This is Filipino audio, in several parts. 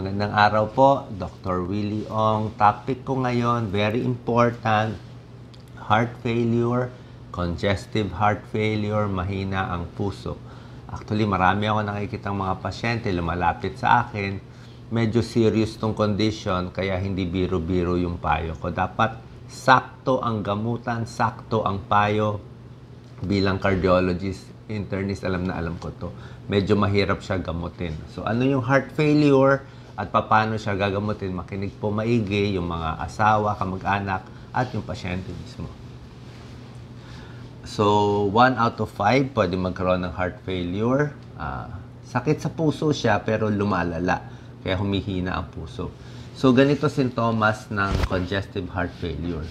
Magandang araw po, Dr. Willie Ong. Topic ko ngayon, very important, heart failure, congestive heart failure, mahina ang puso. Actually, marami ako nakikitang mga pasyente lumalapit sa akin. Medyo serious tong condition, kaya hindi biro-biro yung payo ko. Dapat sakto ang gamutan, sakto ang payo bilang cardiologist internist, alam na alam ko to. Medyo mahirap siya gamutin. So, ano yung heart failure? at paano siya gagamutin, makinig po maigi yung mga asawa, kamag-anak, at yung pasyente mismo. So, 1 out of 5 pwede magkaroon ng heart failure. Uh, sakit sa puso siya pero lumalala, kaya humihina ang puso. So, ganito sintomas ng congestive heart failure.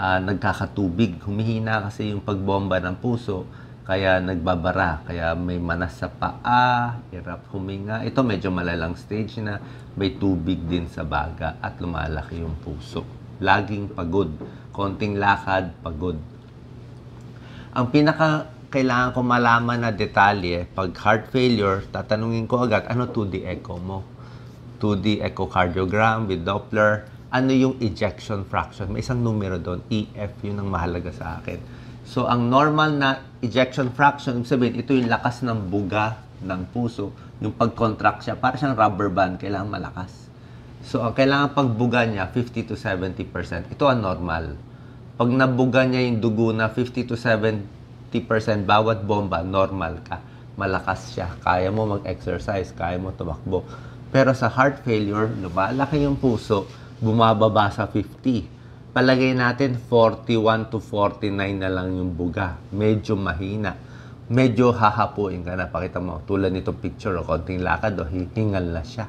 Uh, nagkakatubig, humihina kasi yung pagbomba ng puso kaya nagbabara, kaya may manas sa paa, hirap huminga. Ito medyo malalang stage na may tubig din sa baga at lumalaki yung puso. Laging pagod, konting lakad, pagod. Ang pinaka kailangan ko malaman na detalye, pag heart failure, tatanungin ko agad, ano 2D echo mo? 2D echocardiogram with Doppler, ano yung ejection fraction? May isang numero doon, EF, yun ang mahalaga sa akin So, ang normal na ejection fraction, ibig sabihin, ito yung lakas ng buga ng puso. Yung pag-contract siya, para siyang rubber band, kailangan malakas. So, ang kailangan pagbuga niya, 50 to 70%. Ito ang normal. Pag nabuga niya yung dugo na 50 to 70% bawat bomba, normal ka. Malakas siya. Kaya mo mag-exercise, kaya mo tumakbo. Pero sa heart failure, lumalaki yung puso, bumababa sa 50 palagay natin 41 to 49 na lang yung buga. Medyo mahina. Medyo hahapuin ka na. Pakita mo, tulad nitong picture, o oh, konting lakad, o oh, hihingal na siya.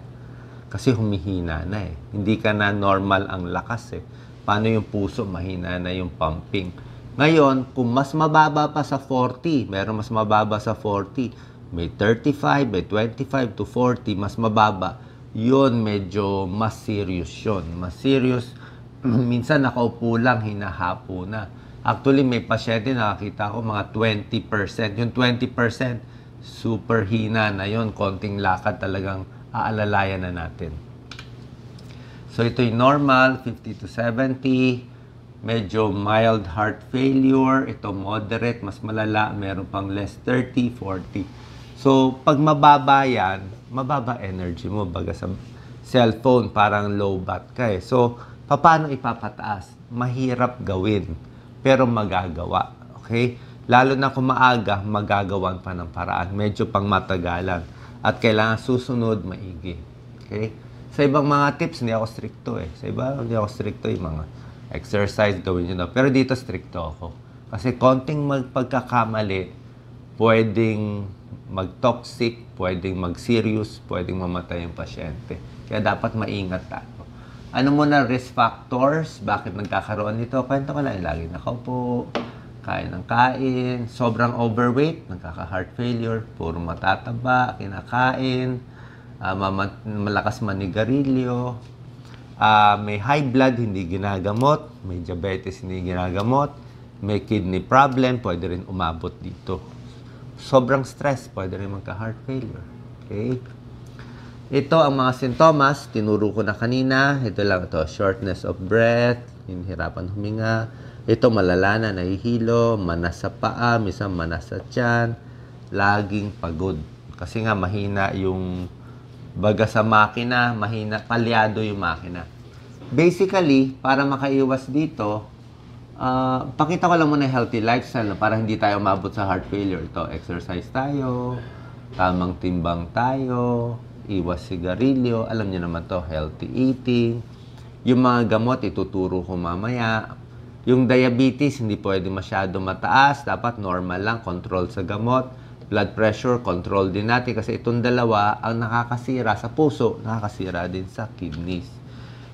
Kasi humihina na eh. Hindi ka na normal ang lakas eh. Paano yung puso? Mahina na yung pumping. Ngayon, kung mas mababa pa sa 40, meron mas mababa sa 40, may 35, may 25 to 40, mas mababa, yun medyo mas serious yon Mas serious minsan nakaupo lang, hinahapo na. Actually, may pasyente nakakita ko mga 20%. Yung 20%, super hina na yon Konting lakad talagang aalalayan na natin. So, ito yung normal, 50 to 70. Medyo mild heart failure. Ito moderate, mas malala. Meron pang less 30, 40. So, pag mababa yan, mababa energy mo. Baga sa cellphone, parang low bat ka eh. So, Paano ipapataas? Mahirap gawin, pero magagawa. Okay? Lalo na kung maaga, magagawan pa ng paraan. Medyo pang matagalan. At kailangan susunod maigi. Okay? Sa ibang mga tips, hindi ako stricto eh. Sa iba, hindi ako stricto yung mga exercise, gawin nyo na. Pero dito, stricto ako. Kasi konting magpagkakamali, pwedeng mag-toxic, pwedeng mag-serious, pwedeng mamatay yung pasyente. Kaya dapat maingat tayo ano muna risk factors, bakit nagkakaroon nito, kwento ko lang, lagi nakaupo, kain ng kain, sobrang overweight, nagkaka-heart failure, puro matataba, kinakain, uh, ah, mama, malakas manigarilyo, uh, may high blood, hindi ginagamot, may diabetes, hindi ginagamot, may kidney problem, pwede rin umabot dito. Sobrang stress, pwede rin magka-heart failure. Okay? Ito ang mga sintomas, tinuro ko na kanina. Ito lang ito, shortness of breath, hinihirapan huminga. Ito malalana, nahihilo, manas sa paa, minsan manas sa tiyan, laging pagod. Kasi nga mahina yung baga sa makina, mahina, palyado yung makina. Basically, para makaiwas dito, uh, pakita ko lang muna healthy lifestyle no, para hindi tayo umabot sa heart failure. Ito, exercise tayo, tamang timbang tayo, iwas sigarilyo, alam niyo naman to, healthy eating. Yung mga gamot, ituturo ko mamaya. Yung diabetes, hindi pwede masyado mataas. Dapat normal lang, control sa gamot. Blood pressure, control din natin. Kasi itong dalawa, ang nakakasira sa puso, nakakasira din sa kidneys.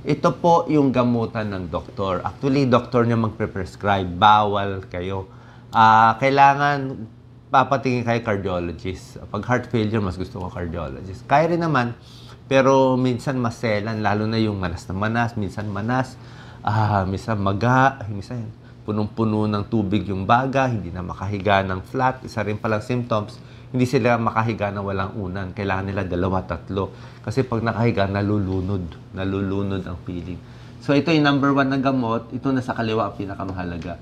Ito po yung gamutan ng doktor. Actually, doktor niya magpe-prescribe. Bawal kayo. Uh, kailangan papatingin kay cardiologist. Pag heart failure, mas gusto ko cardiologist. Kaya rin naman, pero minsan maselan, lalo na yung manas na manas, minsan manas, ah, minsan maga, minsan punong-puno ng tubig yung baga, hindi na makahiga ng flat, isa rin palang symptoms, hindi sila makahiga na walang unan. Kailangan nila dalawa, tatlo. Kasi pag nakahiga, nalulunod. Nalulunod ang feeling. So ito yung number one na gamot. Ito na sa kaliwa ang pinakamahalaga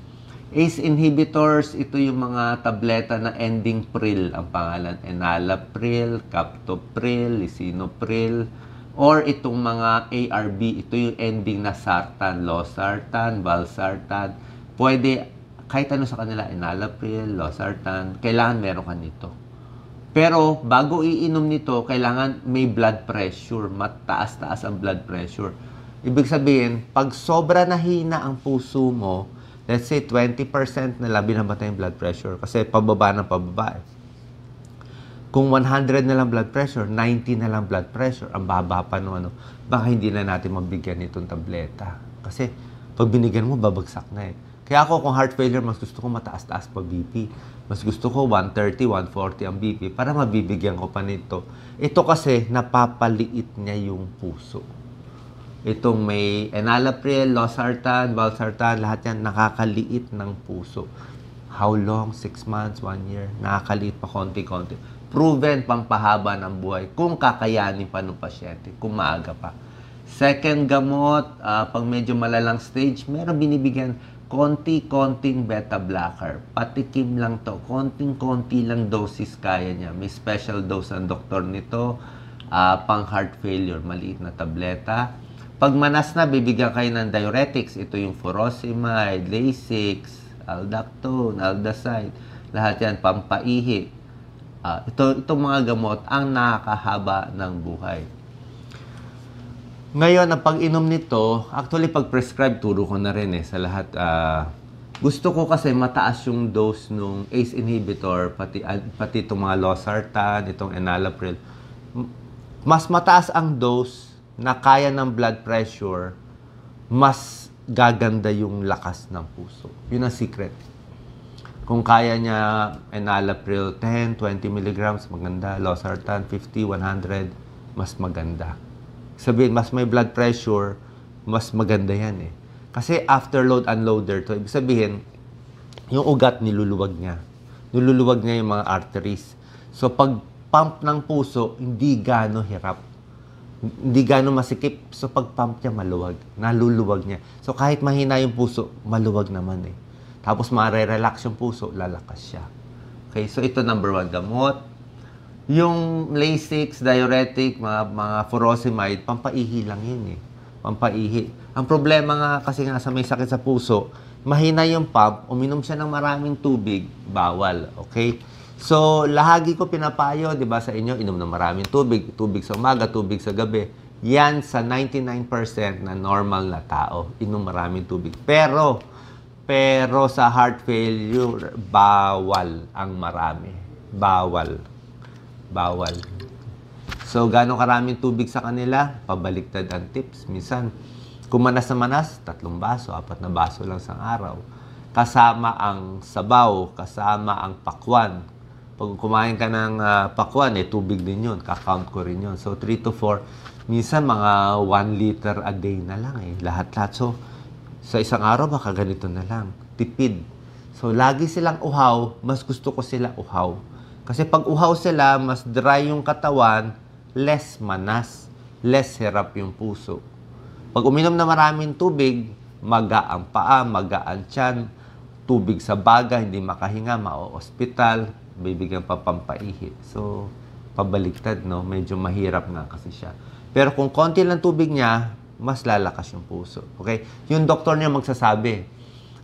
ACE inhibitors, ito yung mga tableta na ending pril. Ang pangalan, enalapril, captopril, lisinopril, or itong mga ARB, ito yung ending na sartan, losartan, valsartan. Pwede, kahit ano sa kanila, enalapril, losartan, kailangan meron ka nito. Pero bago iinom nito, kailangan may blood pressure, mataas-taas ang blood pressure. Ibig sabihin, pag sobra na hina ang puso mo, let's say 20% na nila binabata yung blood pressure kasi pababa ng pababa eh. Kung 100 na lang blood pressure, 90 na lang blood pressure, ang baba pa no ano, baka hindi na natin mabigyan itong tableta. Kasi pag binigyan mo, babagsak na eh. Kaya ako kung heart failure, mas gusto ko mataas-taas pa BP. Mas gusto ko 130, 140 ang BP para mabibigyan ko pa nito. Ito kasi napapaliit niya yung puso. Itong may enalapril, losartan, valsartan, lahat yan nakakaliit ng puso. How long? 6 months, 1 year? Nakakaliit pa konti-konti. Proven pampahaba ng buhay kung kakayanin pa ng pasyente, kung maaga pa. Second gamot, uh, pag medyo malalang stage, meron binibigyan konti-konting beta blocker. Patikim lang to. Konting-konti lang dosis kaya niya. May special dose ang doktor nito. Uh, pang heart failure, maliit na tableta. Pag manas na, bibigyan kayo ng diuretics. Ito yung furosemide, Lasix, Aldactone, Aldacide. Lahat yan, pampaihi. Uh, ito, itong mga gamot ang nakakahaba ng buhay. Ngayon, ang pag-inom nito, actually pag-prescribe, turo ko na rin eh sa lahat. Uh, gusto ko kasi mataas yung dose ng ACE inhibitor, pati, uh, pati itong mga losartan, itong enalapril. Mas mataas ang dose na kaya ng blood pressure, mas gaganda yung lakas ng puso. Yun ang secret. Kung kaya niya enalapril 10, 20 mg, maganda. Losartan 50, 100, mas maganda. Sabihin, mas may blood pressure, mas maganda yan eh. Kasi after load unloader to, ibig sabihin, yung ugat niluluwag niya. Niluluwag niya yung mga arteries. So pag pump ng puso, hindi gano hirap hindi gano'ng masikip. So, pag pump niya, maluwag. Naluluwag niya. So, kahit mahina yung puso, maluwag naman eh. Tapos, ma relax yung puso, lalakas siya. Okay, so ito number one, gamot. Yung Lasix, diuretic, mga, mga furosemide, pampaihi lang yun eh. Pampaihi. Ang problema nga kasi nga sa may sakit sa puso, mahina yung pump, uminom siya ng maraming tubig, bawal. Okay? So, lahagi ko pinapayo, di ba, sa inyo, inom na maraming tubig. Tubig sa umaga, tubig sa gabi. Yan sa 99% na normal na tao. Inom maraming tubig. Pero, pero sa heart failure, bawal ang marami. Bawal. Bawal. So, gano'ng karaming tubig sa kanila? Pabaliktad ang tips. Minsan, kung manas na manas, tatlong baso, apat na baso lang sa araw. Kasama ang sabaw, kasama ang pakwan, pag kumain ka ng uh, ah, pakuan, eh, tubig din yun. Kakount ko rin yun. So, 3 to 4. Minsan, mga 1 liter a day na lang eh. Lahat-lahat. So, sa isang araw, baka ganito na lang. Tipid. So, lagi silang uhaw. Mas gusto ko sila uhaw. Kasi pag uhaw sila, mas dry yung katawan, less manas, less hirap yung puso. Pag uminom na maraming tubig, maga ang paa, maga ang tiyan, tubig sa baga, hindi makahinga, mao-ospital, bibigyan pa pampaihi. So, pabaliktad, no? Medyo mahirap nga kasi siya. Pero kung konti lang tubig niya, mas lalakas yung puso. Okay? Yung doktor niya magsasabi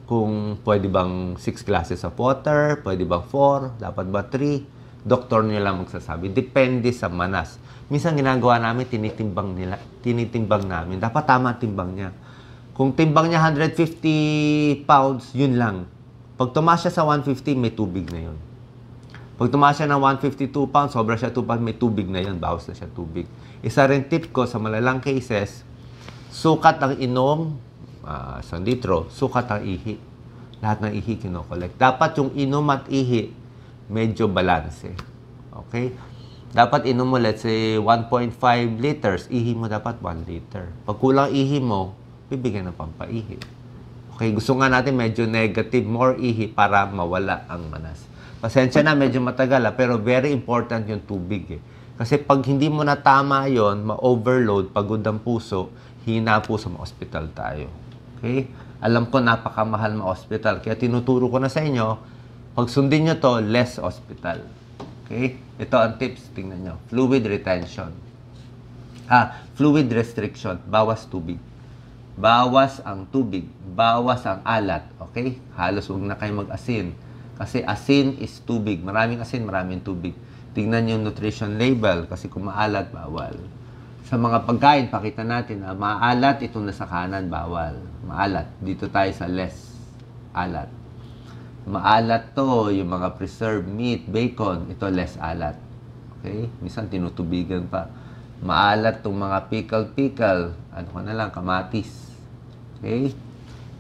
kung pwede bang 6 glasses of water, pwede bang 4, dapat ba 3. Doktor niya lang magsasabi. Depende sa manas. Minsan ginagawa namin, tinitimbang, nila, tinitimbang namin. Dapat tama ang timbang niya. Kung timbang niya 150 pounds, yun lang. Pag tumas siya sa 150, may tubig na yun. Pag tumaas siya ng 152 pounds, sobra siya 2 pounds, may tubig na yun. Bawas na siya tubig. Isa rin tip ko sa malalang cases, sukat ang inom, uh, isang litro, sukat ang ihi. Lahat ng ihi kinokollect. Dapat yung inom at ihi, medyo balance. Eh. Okay? Dapat inom mo, let's say, 1.5 liters. Ihi mo dapat 1 liter. Pag kulang ihi mo, bibigyan ng pampaihi. Okay, gusto nga natin medyo negative, more ihi para mawala ang manas. Pasensya na, medyo matagal ha, ah. pero very important yung tubig eh. Kasi pag hindi mo na tama yon, ma-overload, pagod ang puso, hina po sa ma-hospital tayo. Okay? Alam ko napakamahal ma-hospital, kaya tinuturo ko na sa inyo, pag sundin nyo to, less hospital. Okay? Ito ang tips, tingnan nyo. Fluid retention. Ah, fluid restriction, bawas tubig. Bawas ang tubig, bawas ang alat. Okay? Halos huwag na kayo mag-asin kasi asin is tubig. Maraming asin, maraming tubig. Tingnan yung nutrition label kasi kung maalat, bawal. Sa mga pagkain, pakita natin na maalat, itong nasa kanan, bawal. Maalat. Dito tayo sa less. Alat. Maalat to, yung mga preserved meat, bacon, ito less alat. Okay? Minsan tinutubigan pa. Maalat tong mga pickle-pickle. Ano ka na lang, kamatis. Okay?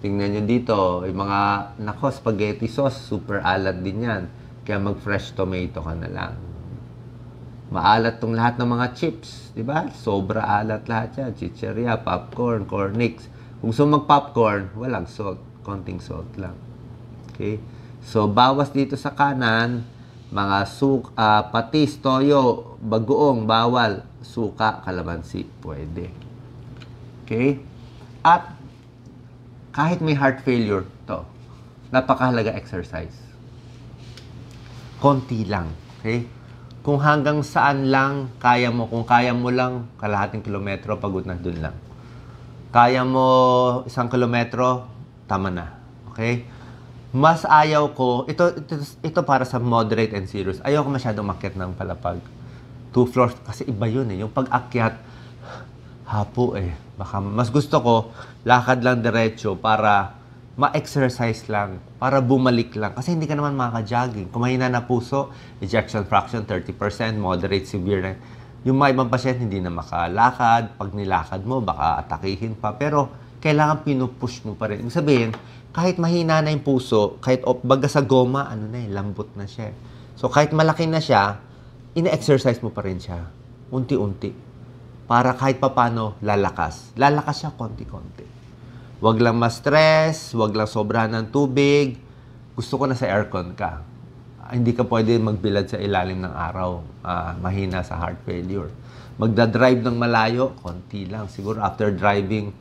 Tingnan nyo dito, yung mga, nako, spaghetti sauce, super alat din yan. Kaya mag-fresh tomato ka na lang. Maalat tong lahat ng mga chips, di ba? Sobra alat lahat yan. Chicheria, popcorn, cornix. Kung gusto mag-popcorn, walang salt. Konting salt lang. Okay? So, bawas dito sa kanan, mga suk, uh, patis, toyo, bagoong, bawal, suka, kalamansi, pwede. Okay? At kahit may heart failure, to, napakahalaga exercise. Konti lang, okay? Kung hanggang saan lang, kaya mo. Kung kaya mo lang, kalahating kilometro, pagod na dun lang. Kaya mo isang kilometro, tama na. Okay? Mas ayaw ko, ito, ito, ito para sa moderate and serious, ayaw ko masyadong makyat ng palapag. Two floors, kasi iba yun eh. Yung pag-akyat, hapo eh. Baka mas gusto ko lakad lang diretso para ma-exercise lang, para bumalik lang. Kasi hindi ka naman makaka-jogging. Kumahina na puso, ejection fraction 30%, moderate severe na. Yung mga ibang pasyente hindi na makalakad. Pag nilakad mo, baka atakihin pa. Pero kailangan pinupush mo pa rin. Ibig sabihin, kahit mahina na yung puso, kahit op, baga sa goma, ano na eh, lambot na siya. So kahit malaki na siya, ina-exercise mo pa rin siya. Unti-unti para kahit papano lalakas. Lalakas siya konti-konti. Huwag lang ma-stress, huwag lang sobrahan ng tubig. Gusto ko na sa aircon ka. Ah, hindi ka pwede magbilad sa ilalim ng araw. Uh, mahina sa heart failure. Magda-drive ng malayo, konti lang. Siguro after driving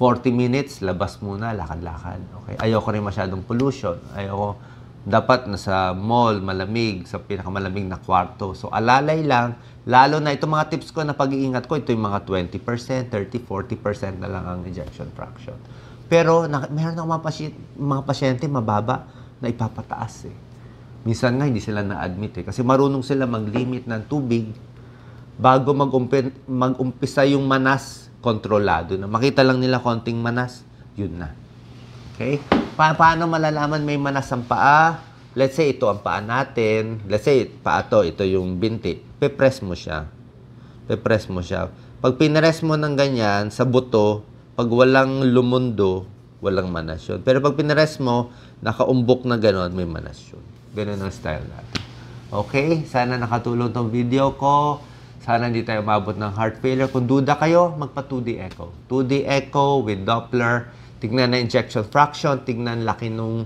40 minutes, labas muna, lakad-lakad. Okay? Ayoko rin masyadong pollution. Ayoko dapat nasa mall, malamig, sa pinakamalamig na kwarto. So, alalay lang. Lalo na itong mga tips ko na pag-iingat ko, ito yung mga 20%, 30, 40% na lang ang ejection fraction. Pero, na, meron ng mga, pasyente, mga pasyente mababa na ipapataas eh. Minsan nga, hindi sila na-admit eh. Kasi marunong sila mag-limit ng tubig bago mag-umpi, mag-umpisa yung manas, kontrolado na. Makita lang nila konting manas, yun na Okay? Pa paano malalaman may manas ang paa? Let's say ito ang paa natin. Let's say paa to, ito yung binti. Pe-press mo siya. Pe-press mo siya. Pag pinress mo ng ganyan sa buto, pag walang lumundo, walang manas yun. Pero pag pinress mo, nakaumbok na gano'n, may manas yun. Ganun ang style natin. Okay? Sana nakatulong tong video ko. Sana hindi tayo umabot ng heart failure. Kung duda kayo, magpa 2D echo. 2D echo with Doppler tingnan na injection fraction, tingnan laki nung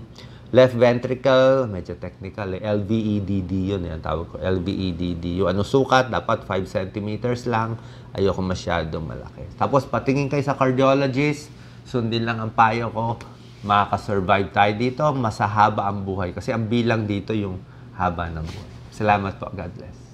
left ventricle, medyo technical, eh. LVEDD yun, yan eh, tawag ko, LVEDD. Yung ano sukat, dapat 5 centimeters lang, ayoko masyadong malaki. Tapos patingin kayo sa cardiologist, sundin lang ang payo ko, makaka-survive tayo dito, masahaba ang buhay. Kasi ang bilang dito yung haba ng buhay. Salamat po, God bless.